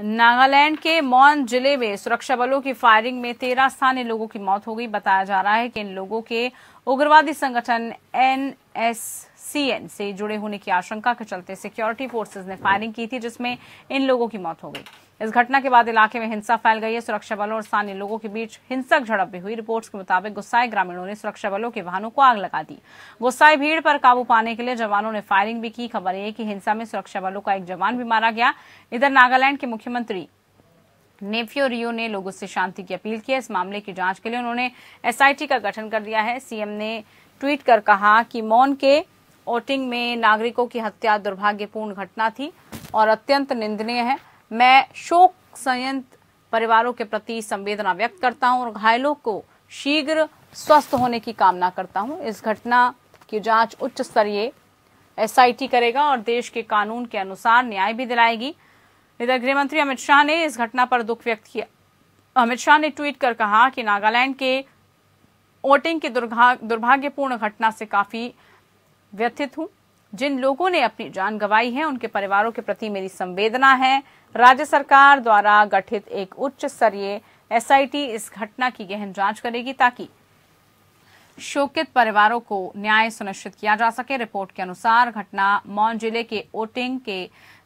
नागालैंड के मौन जिले में सुरक्षा बलों की फायरिंग में तेरह स्थानीय लोगों की मौत हो गई बताया जा रहा है कि इन लोगों के उग्रवादी संगठन एनएससीएन से जुड़े होने की आशंका के चलते सिक्योरिटी फोर्सेज ने फायरिंग की थी जिसमें इन लोगों की मौत हो गई इस घटना के बाद इलाके में हिंसा फैल गई है सुरक्षा बलों और स्थानीय लोगों के बीच हिंसक झड़प भी हुई रिपोर्ट्स के मुताबिक गुस्साए ग्रामीणों ने सुरक्षा बलों के वाहनों को आग लगा दी गुस्साए भीड़ पर काबू पाने के लिए जवानों ने फायरिंग भी की खबर है कि हिंसा में सुरक्षा बलों का एक जवान भी मारा गया इधर नागालैंड के मुख्यमंत्री नेफियो रियो ने लोगों से शांति की अपील की है इस मामले की जांच के लिए उन्होंने एसआईटी का गठन कर दिया है सीएम ने ट्वीट कर कहा कि मौन के ओटिंग में नागरिकों की हत्या दुर्भाग्यपूर्ण घटना थी और अत्यंत निंदनीय है मैं शोक संयंत्र परिवारों के प्रति संवेदना व्यक्त करता हूं और घायलों को शीघ्र स्वस्थ होने की कामना करता हूं इस घटना की जांच उच्च स्तरीय एसआईटी करेगा और देश के कानून के अनुसार न्याय भी दिलाएगी इधर गृह मंत्री अमित शाह ने इस घटना पर दुख व्यक्त किया अमित शाह ने ट्वीट कर कहा कि नागालैंड के वोटिंग की दुर्भाग्यपूर्ण घटना से काफी व्यथित हूं जिन लोगों ने अपनी जान गंवाई है उनके परिवारों के प्रति मेरी संवेदना है राज्य सरकार द्वारा गठित एक उच्च स्तरीय एसआईटी इस घटना की गहन जांच करेगी ताकि शोकित परिवारों को न्याय सुनिश्चित किया जा सके रिपोर्ट के अनुसार घटना मौन जिले के ओटिंग के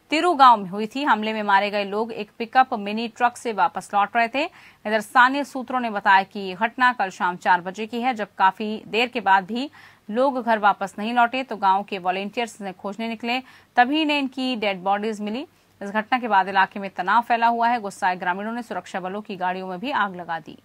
तिरु गांव में हुई थी हमले में मारे गए लोग एक पिकअप मिनी ट्रक से वापस लौट रहे थे इधर स्थानीय सूत्रों ने बताया कि घटना कल शाम चार बजे की है जब काफी देर के बाद भी लोग घर वापस नहीं लौटे तो गांव के वॉलेंटियर्स ने खोजने निकले तभी इन्हें इनकी डेड बॉडीज मिली इस घटना के बाद इलाके में तनाव फैला हुआ है गुस्साए ग्रामीणों ने सुरक्षा बलों की गाड़ियों में भी आग लगा दी